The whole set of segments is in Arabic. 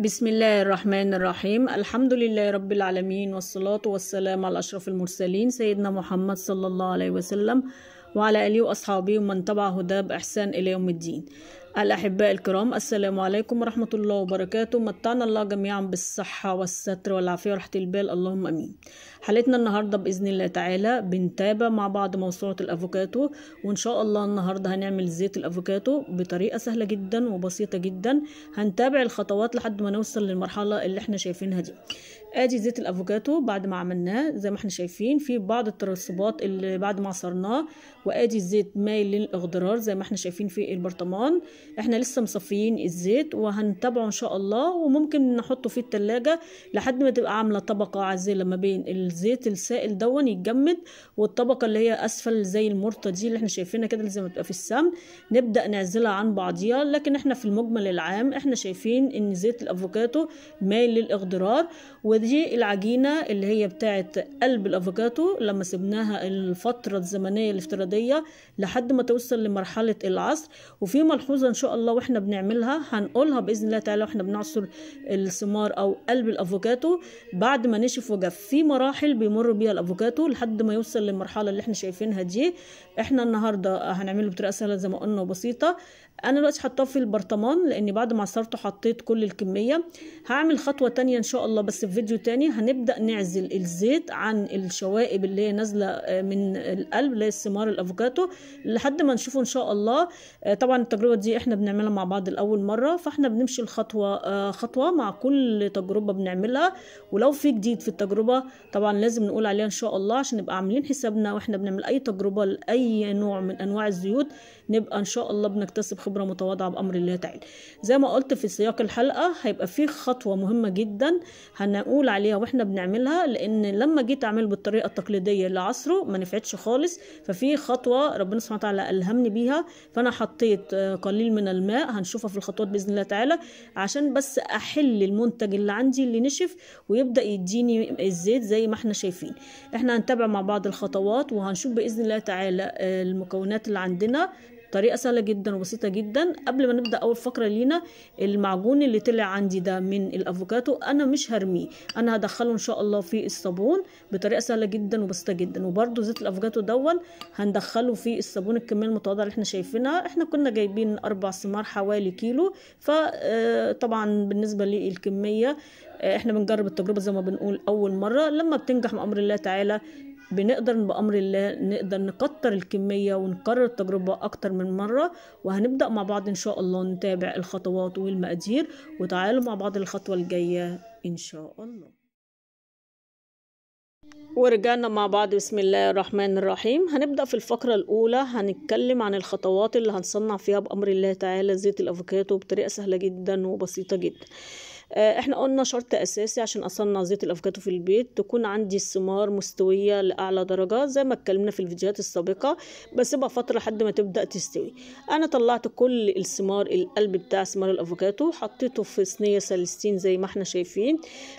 بسم الله الرحمن الرحيم الحمد لله رب العالمين والصلاة والسلام على أشرف المرسلين سيدنا محمد صلى الله عليه وسلم وعلى آله وأصحابه ومن تبع هداه بإحسان إلى يوم الدين الأحباء الكرام السلام عليكم ورحمة الله وبركاته متعنا الله جميعا بالصحة والستر والعافية وراحة البال اللهم أمين حالتنا النهاردة بإذن الله تعالى بنتابع مع بعض موسوعة الأفوكاتو وإن شاء الله النهاردة هنعمل زيت الأفوكاتو بطريقة سهلة جدا وبسيطة جدا هنتابع الخطوات لحد ما نوصل للمرحلة اللي احنا شايفينها دي ادي زيت الافوكادو بعد ما عملناه زي ما احنا شايفين في بعض الترسبات اللي بعد ما عصرناه وادي الزيت مايل للاخضرار زي ما احنا شايفين في البرطمان احنا لسه مصفيين الزيت وهنتابعه ان شاء الله وممكن نحطه في التلاجة لحد ما تبقى عامله طبقه عازله ما بين الزيت السائل دون يتجمد والطبقه اللي هي اسفل زي المرطه دي اللي احنا شايفينها كده زي ما بتبقى في السمن نبدا نعزلها عن بعضيها لكن احنا في المجمل العام احنا شايفين ان زيت الافوكادو مايل للاخضرار دي العجينة اللي هي بتاعة قلب الأفوكاتو لما سبناها الفترة الزمنية الافتراضية لحد ما توصل لمرحلة العصر وفي ملحوظة إن شاء الله وإحنا بنعملها هنقولها بإذن الله تعالى وإحنا بنعصر الثمار أو قلب الأفوكاتو بعد ما نشف وجف في مراحل بيمر بيها الأفوكاتو لحد ما يوصل للمرحلة اللي إحنا شايفينها دي إحنا النهاردة هنعمله بطريقة سهلة زي ما قلنا وبسيطة انا دلوقتي حطاه في البرطمان لان بعد ما عصرته حطيت كل الكميه هعمل خطوه تانية ان شاء الله بس في فيديو تاني هنبدا نعزل الزيت عن الشوائب اللي هي نازله آه، من القلب اللي هي الثمار الافوكادو لحد ما نشوفه ان شاء الله آه، طبعا التجربه دي احنا بنعملها مع بعض لاول مره فاحنا بنمشي الخطوه آه، خطوه مع كل تجربه بنعملها ولو في جديد في التجربه طبعا لازم نقول عليها ان شاء الله عشان نبقى عاملين حسابنا واحنا بنعمل اي تجربه لاي نوع من انواع الزيوت نبقى ان شاء الله بنكتسب خبره متواضعه بامر الله تعالى زي ما قلت في سياق الحلقه هيبقى في خطوه مهمه جدا هنقول عليها واحنا بنعملها لان لما جيت اعمل بالطريقه التقليديه لعصره ما نفعتش خالص ففي خطوه ربنا سبحانه وتعالى الهمني بيها فانا حطيت قليل من الماء هنشوفها في الخطوات باذن الله تعالى عشان بس احل المنتج اللي عندي اللي نشف ويبدا يديني الزيت زي ما احنا شايفين احنا هنتابع مع بعض الخطوات وهنشوف باذن الله تعالى آه، المكونات اللي عندنا طريقه سهله جدا وبسيطه جدا قبل ما نبدا اول فقره لينا المعجون اللي طلع عندي ده من الأفوكاتو انا مش هرميه انا هدخله ان شاء الله في الصابون بطريقه سهله جدا وبسيطه جدا وبرده زيت الأفوكاتو دون هندخله في الصابون الكميه المتواضعه اللي احنا شايفينها احنا كنا جايبين اربع ثمار حوالي كيلو فطبعا آه، بالنسبه للكميه آه، احنا بنجرب التجربه زي ما بنقول اول مره لما بتنجح بامر الله تعالى بنقدر بأمر الله نقدر نكتر الكمية ونكرر التجربة أكتر من مرة وهنبدأ مع بعض إن شاء الله نتابع الخطوات والمقادير وتعالوا مع بعض الخطوة الجاية إن شاء الله ورجعنا مع بعض بسم الله الرحمن الرحيم هنبدأ في الفقرة الأولى هنتكلم عن الخطوات اللي هنصنع فيها بأمر الله تعالى زيت الأفوكادو بطريقة سهلة جدا وبسيطة جدا آه، احنا قلنا شرط اساسي عشان اصنع زيت الافوكادو في البيت تكون عندي الثمار مستويه لاعلى درجه زي ما اتكلمنا في الفيديوهات السابقه بسيبها فتره لحد ما تبدا تستوي انا طلعت كل الثمار القلب بتاع ثمار الافوكادو حطيته في صينيه سلستين زي ما احنا شايفين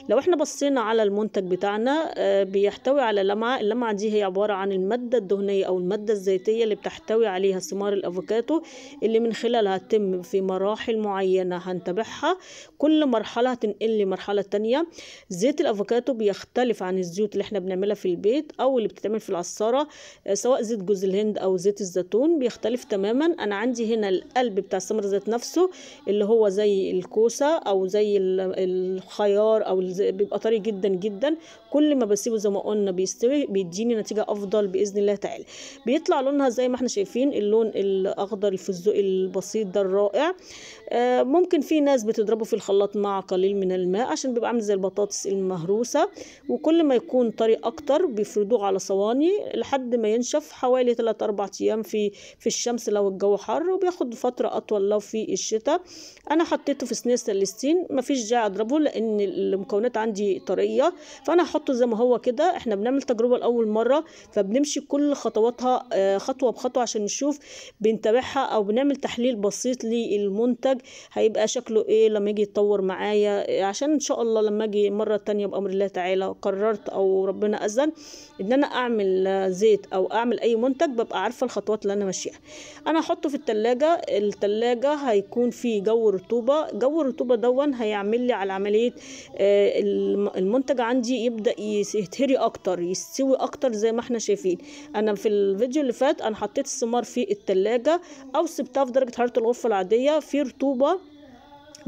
لو احنا بصينا على المنتج بتاعنا آه، بيحتوي على لمعه اللمعه دي هي عباره عن الماده الدهنيه او الماده الزيتيه اللي بتحتوي عليها ثمار الافوكادو اللي من خلالها تتم في مراحل معينه هنتابعها كل مرحله مرحلة هتنقل لمرحلة مرحلة تانية زيت الأفوكادو بيختلف عن الزيوت اللي احنا بنعملها في البيت أو اللي بتتعمل في العصارة آه، سواء زيت جوز الهند أو زيت الزيتون بيختلف تماما أنا عندي هنا القلب بتاع السمر ذات نفسه اللي هو زي الكوسة أو زي الخيار أو بيبقى طري جدا جدا كل ما بسيبه زي ما قلنا بيستوي بيديني نتيجه افضل باذن الله تعالى بيطلع لونها زي ما احنا شايفين اللون الاخضر الفزوق البسيط ده الرائع آه، ممكن في ناس بتضربه في الخلاط مع قليل من الماء عشان بيبقى عامل زي البطاطس المهروسه وكل ما يكون طري اكتر بيفردوه على صواني لحد ما ينشف حوالي 3 4 ايام في في الشمس لو الجو حر وبياخد فتره اطول لو في الشتاء انا حطيته في سنير سلستين مفيش داعي اضربه لان المكونات عندي طريه فانا هحط بنحطه زي ما هو كده احنا بنعمل تجربة لأول مرة فبنمشي كل خطواتها آه، خطوة بخطوة عشان نشوف بنتابعها أو بنعمل تحليل بسيط للمنتج هيبقى شكله ايه لما يجي يتطور معايا آه، عشان ان شاء الله لما اجي مرة تانية بأمر الله تعالى قررت أو ربنا أذن ان أنا أعمل آه، زيت أو أعمل أي منتج ببقى عارفة الخطوات اللي أنا ماشيها أنا هحطه في التلاجة التلاجة هيكون فيه جو رطوبة جو الرطوبة دون هيعمل لي على عملية المنتج عندي يبدأ يتهري اكتر يستوي اكتر زي ما احنا شايفين انا في الفيديو اللي فات انا حطيت السمار في التلاجة او سبتها في درجه حراره الغرفه العاديه في رطوبه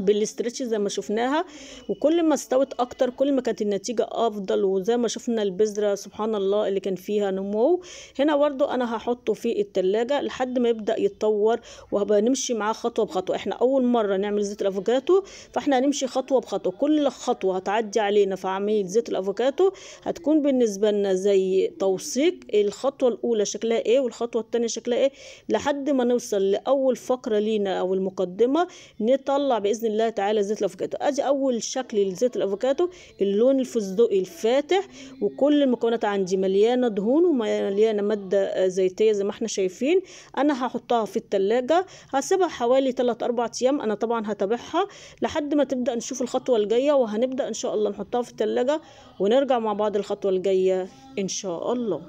بالاسترتش زي ما شفناها وكل ما استوت اكتر كل ما كانت النتيجه افضل وزي ما شفنا البذره سبحان الله اللي كان فيها نمو هنا برضو انا هحطه في التلاجة لحد ما يبدا يتطور وهبقى نمشي معاه خطوه بخطوه احنا اول مره نعمل زيت الافوكاتو فاحنا هنمشي خطوه بخطوه كل خطوه هتعدي علينا في عمليه زيت الافوكاتو هتكون بالنسبه لنا زي توثيق الخطوه الاولى شكلها ايه والخطوه الثانيه شكلها ايه لحد ما نوصل لاول فقره لينا او المقدمه نطلع باذن باذن الله تعالى زيت الافوكادو ادي اول شكل لزيت الافوكادو اللون الفستقي الفاتح وكل المكونات عندي مليانه دهون ومليانه ماده آه، زيتيه زي ما احنا شايفين انا هحطها في التلاجة هسيبها حوالي 3 4 ايام انا طبعا هتابعها لحد ما تبدا نشوف الخطوه الجايه وهنبدا ان شاء الله نحطها في التلاجة ونرجع مع بعض الخطوه الجايه ان شاء الله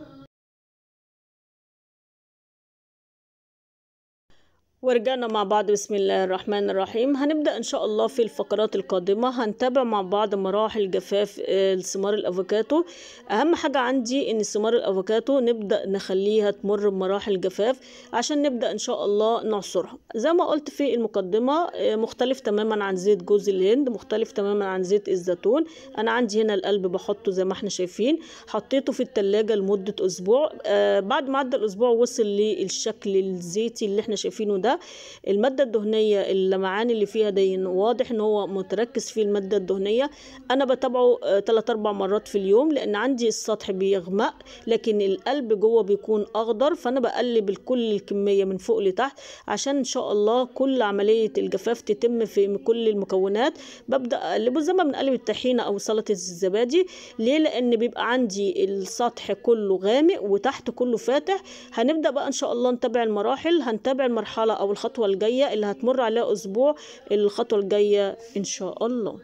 ورجعنا مع بعض بسم الله الرحمن الرحيم هنبدأ إن شاء الله في الفقرات القادمة هنتابع مع بعض مراحل جفاف آه، ثمار الأفوكاتو أهم حاجة عندي إن ثمار الأفوكاتو نبدأ نخليها تمر بمراحل جفاف عشان نبدأ إن شاء الله نعصرها زي ما قلت في المقدمة آه، مختلف تماما عن زيت جوز الهند مختلف تماما عن زيت الزيتون أنا عندي هنا القلب بحطه زي ما احنا شايفين حطيته في التلاجة لمدة أسبوع آه، بعد ما عدى الأسبوع وصل للشكل الزيتي اللي احنا شايفينه ده المادة الدهنية اللمعان اللي فيها ده واضح ان هو متركز فيه المادة الدهنية انا بتابعه ثلاث آه، اربع مرات في اليوم لان عندي السطح بيغمق لكن القلب جوه بيكون اخضر فانا بقلب كل الكمية من فوق لتحت عشان ان شاء الله كل عملية الجفاف تتم في كل المكونات ببدأ اقلبه زي ما بنقلب الطحينة او سلطة الزبادي ليه لان بيبقى عندي السطح كله غامق وتحت كله فاتح هنبدأ بقى ان شاء الله نتابع المراحل هنتابع المرحلة او الخطوه الجايه اللي هتمر عليها اسبوع الخطوه الجايه ان شاء الله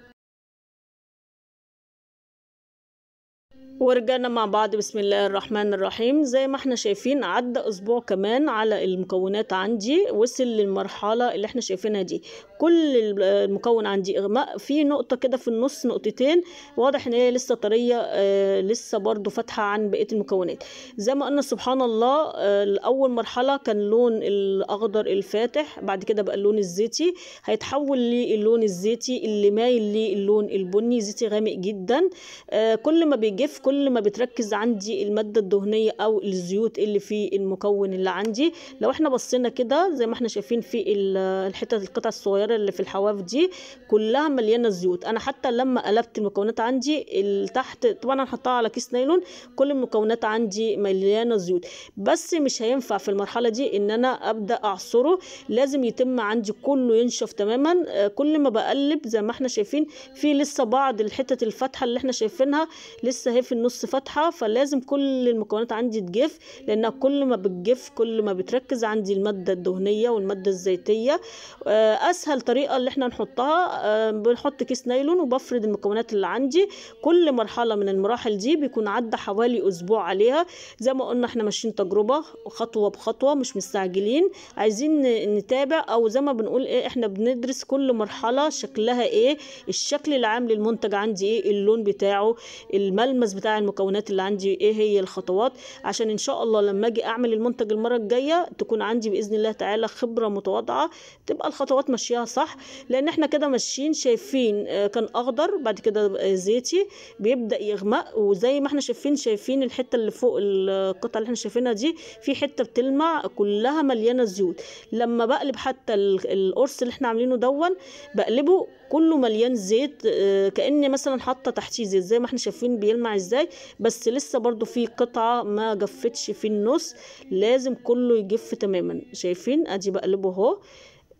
ورجعنا مع بعض بسم الله الرحمن الرحيم زي ما احنا شايفين عدى اسبوع كمان على المكونات عندي وصل للمرحله اللي احنا شايفينها دي كل المكون عندي اغماء في نقطه كده في النص نقطتين واضح ان هي لسه طريه آه، لسه برده فاتحه عن بقيه المكونات زي ما قلنا سبحان الله آه، اول مرحله كان لون الاخضر الفاتح بعد كده بقى اللون الزيتي هيتحول للون الزيتي اللي مايل للون البني زيتي غامق جدا آه، كل ما بيجف كل ما بتركز عندي الماده الدهنيه او الزيوت اللي في المكون اللي عندي لو احنا بصينا كده زي ما احنا شايفين في الحتت القطع الصغيره الصغيره اللي في الحواف دي كلها مليانه زيوت انا حتى لما قلبت المكونات عندي تحت طبعا انا حطاها على كيس نايلون كل المكونات عندي مليانه زيوت بس مش هينفع في المرحله دي ان انا ابدا اعصره لازم يتم عندي كله ينشف تماما آه، كل ما بقلب زي ما احنا شايفين في لسه بعض الحتت الفاتحه اللي احنا شايفينها لسه هي في النص فاتحه فلازم كل المكونات عندي تجف لانها كل ما بتجف كل ما بتركز عندي الماده الدهنيه والماده الزيتيه آه، اسهل اسهل طريقه اللي احنا نحطها آه، بنحط كيس نايلون وبفرد المكونات اللي عندي كل مرحله من المراحل دي بيكون عدى حوالي اسبوع عليها زي ما قلنا احنا ماشيين تجربه خطوه بخطوه مش مستعجلين عايزين نتابع او زي ما بنقول ايه احنا بندرس كل مرحله شكلها ايه الشكل العام للمنتج عندي ايه اللون بتاعه الملمس بتاع المكونات اللي عندي ايه هي الخطوات عشان ان شاء الله لما اجي اعمل المنتج المره الجايه تكون عندي باذن الله تعالى خبره متواضعه تبقى الخطوات ماشيه صح لان احنا كده ماشيين شايفين آه، كان اخضر بعد كده آه، زيتي بيبدا يغمق وزي ما احنا شايفين شايفين الحته اللي فوق القطعه اللي احنا شايفينها دي في حته بتلمع كلها مليانه زيوت لما بقلب حتى القرص اللي احنا عاملينه دون بقلبه كله مليان زيت آه، كان مثلا حاطه تحتيه زيت زي ما احنا شايفين بيلمع ازاي بس لسه برضو في قطعه ما جفتش في النص لازم كله يجف تماما شايفين ادي بقلبه اهو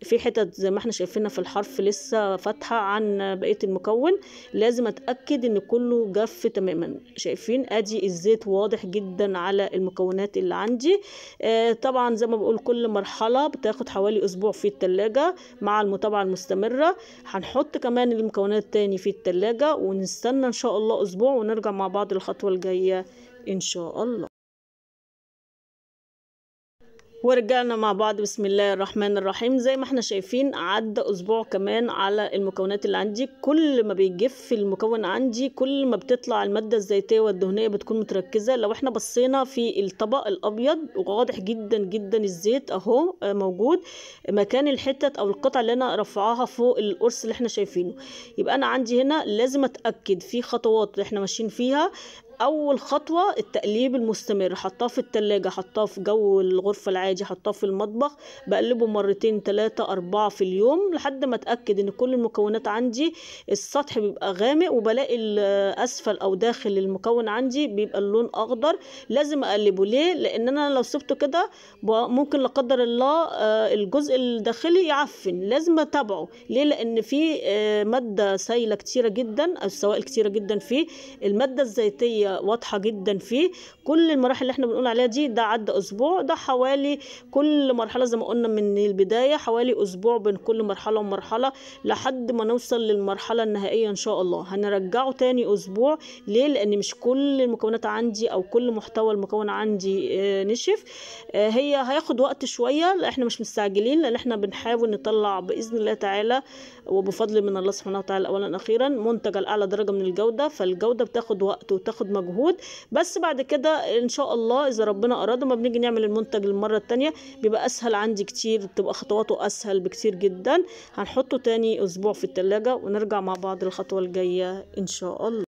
في حتت زي ما احنا شايفينها في الحرف لسه فاتحة عن بقية المكون لازم اتأكد ان كله جف تماما شايفين ادي الزيت واضح جدا على المكونات اللي عندي آه طبعا زي ما بقول كل مرحلة بتاخد حوالي اسبوع في التلاجة مع المتابعة المستمرة هنحط كمان المكونات تاني في التلاجة ونستنى ان شاء الله اسبوع ونرجع مع بعض الخطوة الجاية ان شاء الله ورجعنا مع بعض بسم الله الرحمن الرحيم زي ما احنا شايفين عدى اسبوع كمان على المكونات اللي عندي كل ما بيجف المكون عندي كل ما بتطلع الماده الزيتيه والدهنيه بتكون متركزه لو احنا بصينا في الطبق الابيض واضح جدا جدا الزيت اهو آه، موجود مكان الحتت او القطع اللي انا رافعاها فوق القرص اللي احنا شايفينه يبقى انا عندي هنا لازم اتاكد في خطوات احنا ماشيين فيها اول خطوه التقليب المستمر حطاه في التلاجة حطاه في جو الغرفه العادي حطاه في المطبخ بقلبه مرتين ثلاثة أربعة في اليوم لحد ما اتاكد ان كل المكونات عندي السطح بيبقى غامق وبلاقي الاسفل او داخل المكون عندي بيبقى اللون اخضر لازم اقلبه ليه لان انا لو سبته كده ممكن لا قدر الله آه، الجزء الداخلي يعفن لازم اتابعه ليه لان في آه، ماده سائله كتيره جدا او سوائل كتيره جدا فيه الماده الزيتيه واضحة جدا فيه كل المراحل اللي احنا بنقول عليها دي ده عدى اسبوع ده حوالي كل مرحله زي ما قلنا من البدايه حوالي اسبوع بين كل مرحله ومرحله لحد ما نوصل للمرحله النهائيه ان شاء الله هنرجعه تاني اسبوع ليه لان مش كل المكونات عندي او كل محتوى المكون عندي آه، نشف آه، هي هياخد وقت شويه احنا مش مستعجلين لان احنا بنحاول نطلع باذن الله تعالى وبفضل من الله سبحانه وتعالى اولا اخيرا منتج الاعلى درجه من الجوده فالجوده بتاخد وقت وتاخد مجهود بس بعد كده ان شاء الله اذا ربنا اراد ما بنيجي نعمل المنتج المره الثانيه بيبقى اسهل عندي كتير بتبقى خطواته اسهل بكتير جدا هنحطه تاني اسبوع في التلاجة ونرجع مع بعض الخطوه الجايه ان شاء الله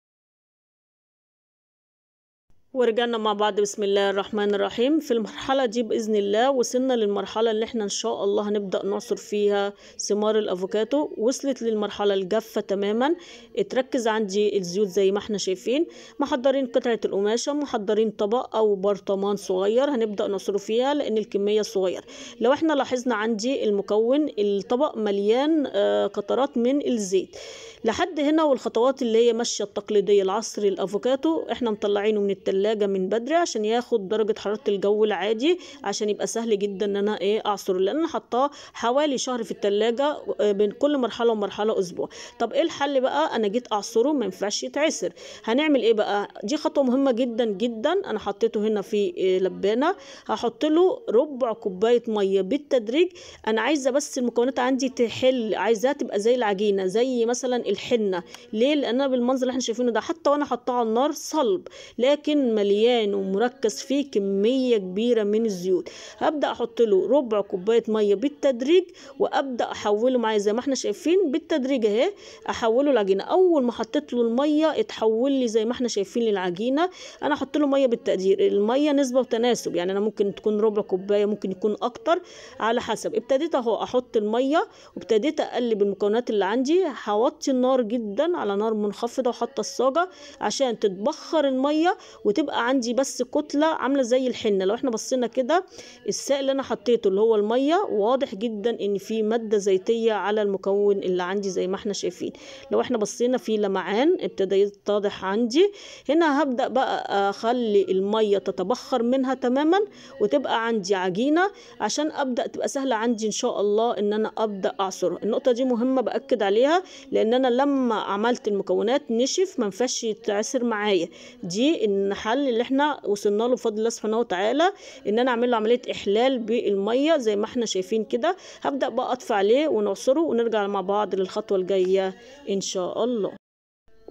ورجعنا مع بعض بسم الله الرحمن الرحيم في المرحلة دي بإذن الله وصلنا للمرحلة اللي احنا إن شاء الله هنبدأ نعصر فيها ثمار الأفوكاتو وصلت للمرحلة الجافة تماما اتركز عندي الزيوت زي ما احنا شايفين محضرين قطعة القماشة محضرين طبق أو برطمان صغير هنبدأ نعصره فيها لأن الكمية صغيرة لو احنا لاحظنا عندي المكون الطبق مليان آه، قطرات من الزيت لحد هنا والخطوات اللي هي ماشيه التقليديه العصر الافوكاتو احنا مطلعينه من التلاجة من بدري عشان ياخد درجه حراره الجو العادي عشان يبقى سهل جدا ان انا ايه اعصره لان انا حطاه حوالي شهر في التلاجة آه، بين كل مرحله ومرحله اسبوع طب ايه الحل بقى انا جيت اعصره ما ينفعش يتعسر هنعمل ايه بقى دي خطوه مهمه جدا جدا انا حطيته هنا في آه، لبانه هحط له ربع كوبايه ميه بالتدريج انا عايزه بس المكونات عندي تحل عايزاها تبقى زي العجينه زي مثلا الحنه ليه لانها بالمنظر اللي احنا شايفينه ده حتى وانا حطاه على النار صلب لكن مليان ومركز فيه كميه كبيره من الزيوت هبدا احط له ربع كوبايه ميه بالتدريج وابدا احوله معايا زي ما احنا شايفين بالتدريج اهي احوله لعجينه اول ما حطيت له الميه اتحول لي زي ما احنا شايفين للعجينه انا احط له ميه بالتقدير الميه نسبه وتناسب يعني انا ممكن تكون ربع كوبايه ممكن يكون اكتر على حسب ابتديت اهو احط الميه وابتديت اقلب المكونات اللي عندي هوطي النار جدا على نار منخفضه وحاطه الصاجه عشان تتبخر الميه وتبقى عندي بس كتله عامله زي الحنه لو احنا بصينا كده السائل اللي انا حطيته اللي هو الميه واضح جدا ان في ماده زيتيه على المكون اللي عندي زي ما احنا شايفين لو احنا بصينا في لمعان ابتدى يتضح عندي هنا هبدا بقى اخلي الميه تتبخر منها تماما وتبقى عندي عجينه عشان ابدا تبقى سهله عندي ان شاء الله ان انا ابدا اعصرها النقطه دي مهمه باكد عليها لان انا لما عملت المكونات نشف ما ينفعش يتعسر معايا دي الحل اللي احنا وصلنا له بفضل الله سبحانه وتعالى ان انا اعمل له عمليه احلال بالميه زي ما احنا شايفين كده هبدا بقى اطفي عليه ونعصره ونرجع مع بعض للخطوه الجايه ان شاء الله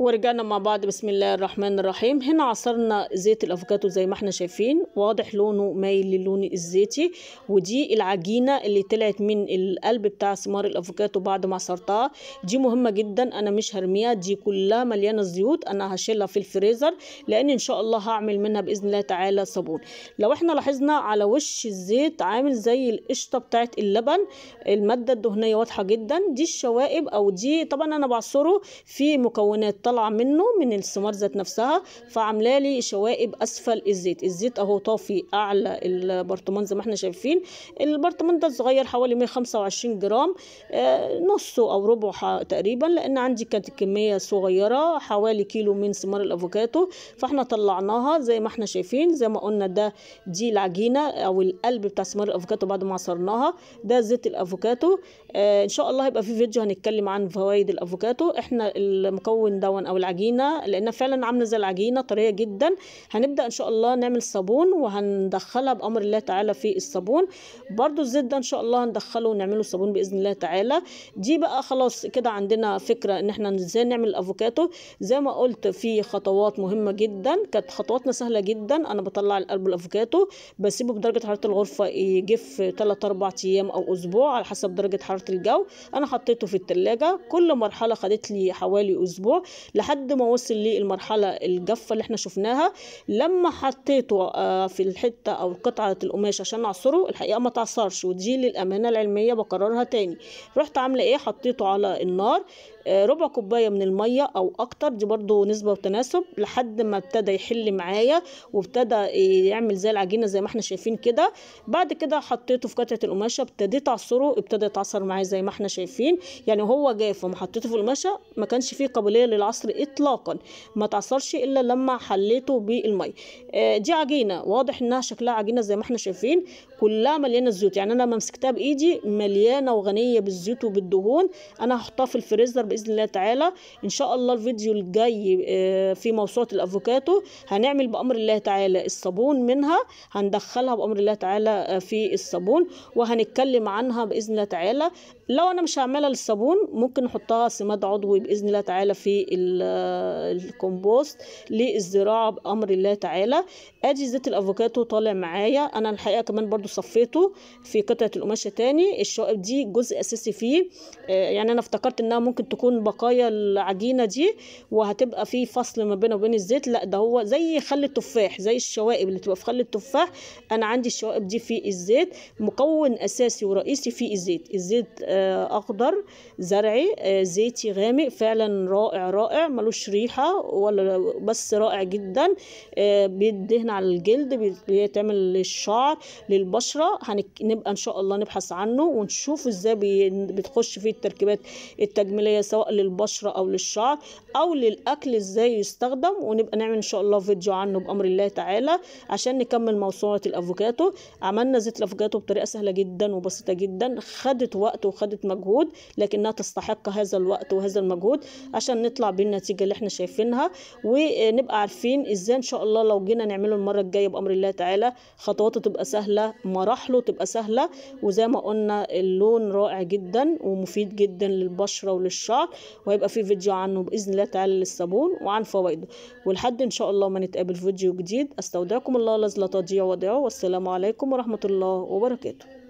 ورجعنا مع بعض بسم الله الرحمن الرحيم هنا عصرنا زيت الافوكادو زي ما احنا شايفين واضح لونه مايل للون الزيتي ودي العجينه اللي طلعت من القلب بتاع ثمار الافوكادو بعد ما عصرتها دي مهمه جدا انا مش هرميها دي كلها مليانه زيوت انا هشيلها في الفريزر لان ان شاء الله هعمل منها باذن الله تعالى صابون لو احنا لاحظنا على وش الزيت عامل زي القشطه بتاعت اللبن الماده الدهنيه واضحه جدا دي الشوائب او دي طبعا انا بعصره في مكونات طالعه منه من السمار ذات نفسها فعامله لي شوائب اسفل الزيت الزيت اهو طافي اعلى البرطمان زي ما احنا شايفين البرطمان ده صغير حوالي 125 جرام آه، نصه او ربعه تقريبا لان عندي كانت كميه صغيره حوالي كيلو من سمار الافوكاتو فاحنا طلعناها زي ما احنا شايفين زي ما قلنا ده دي العجينه او القلب بتاع سمار الافوكاتو بعد ما عصرناها ده زيت الافوكاتو آه، ان شاء الله هيبقى في فيديو هنتكلم عن فوائد الافوكاتو احنا المكون ده طبعا او العجينه لانها فعلا عامله زي العجينه طريه جدا هنبدا ان شاء الله نعمل صابون وهندخلها بامر الله تعالى في الصابون برده الزيت ده ان شاء الله هندخله ونعمله صابون باذن الله تعالى دي بقى خلاص كده عندنا فكره ان احنا ازاي نعمل الافوكاتو زي ما قلت في خطوات مهمه جدا كانت خطواتنا سهله جدا انا بطلع القلب الافوكاتو بسيبه بدرجه حراره الغرفه يجف 3 4 ايام او اسبوع على حسب درجه حراره الجو انا حطيته في التلاجة كل مرحله خدت لي حوالي اسبوع لحد ما وصل للمرحله الجافه اللي احنا شفناها لما حطيته آه، في الحته او قطعه القماش عشان اعصره الحقيقه ما تعصرش ودي للامانه العلميه بكررها تاني رحت عامله ايه حطيته على النار آه، ربع كوبايه من الميه او اكتر دي برضو نسبه وتناسب لحد ما ابتدى يحل معايا وابتدى يعمل زي العجينه زي ما احنا شايفين كده بعد كده حطيته في قطعه القماشه ابتديت اعصره ابتدى يتعصر معايا زي ما احنا شايفين يعني هو جاف وما حطيته في القماشه ما كانش فيه قابليه للعصر العصر اطلاقا ما تعصرش الا لما حليته بالميه آه، دي عجينه واضح انها شكلها عجينه زي ما احنا شايفين كلها مليانه زيوت يعني انا لما مسكتها بايدي مليانه وغنيه بالزيوت وبالدهون انا هحطها في الفريزر باذن الله تعالى ان شاء الله الفيديو الجاي آه، في موسوعه الافوكاتو هنعمل بامر الله تعالى الصابون منها هندخلها بامر الله تعالى آه، في الصابون وهنتكلم عنها باذن الله تعالى لو انا مش هعملها للصابون ممكن نحطها سماد عضوي باذن الله تعالى في آه، الكومبوست للزراعه بامر الله تعالى ادي زيت الافوكاتو طالع معايا انا الحقيقه كمان برضو صفيته في قطعه القماشه تاني الشوائب دي جزء اساسي فيه آه، يعني انا افتكرت انها ممكن تكون بقايا العجينه دي وهتبقى في فصل ما بينه وبين الزيت لا ده هو زي خل التفاح زي الشوائب اللي تبقى في خل التفاح انا عندي الشوائب دي في الزيت مكون اساسي ورئيسي في الزيت الزيت آه، اخضر زرعي آه، زيتي غامق فعلا رائع رائع ملوش ريحه ولا بس رائع جدا بيدهن على الجلد بيتعمل للشعر للبشره عشرة هنبقى إن شاء الله نبحث عنه ونشوف إزاي بتخش فيه التركيبات التجميلية سواء للبشرة أو للشعر أو للأكل إزاي يستخدم ونبقى نعمل إن شاء الله فيديو عنه بأمر الله تعالى عشان نكمل موسوعة الأفوكاتو عملنا زيت الأفوكاتو بطريقة سهلة جدا وبسيطة جدا خدت وقت وخدت مجهود لكنها تستحق هذا الوقت وهذا المجهود عشان نطلع بالنتيجة اللي احنا شايفينها ونبقى عارفين إزاي إن شاء الله لو جينا نعمله المرة الجاية بأمر الله تعالى خطواته تبقى سهلة مراحله تبقى سهلة وزي ما قلنا اللون رائع جدا ومفيد جدا للبشرة وللشعر وهيبقى في فيديو عنه بإذن الله تعالى للصابون وعن فوائده ولحد إن شاء الله ما نتقابل فيديو جديد أستودعكم الله الذي لا تضيع ودائعه والسلام عليكم ورحمة الله وبركاته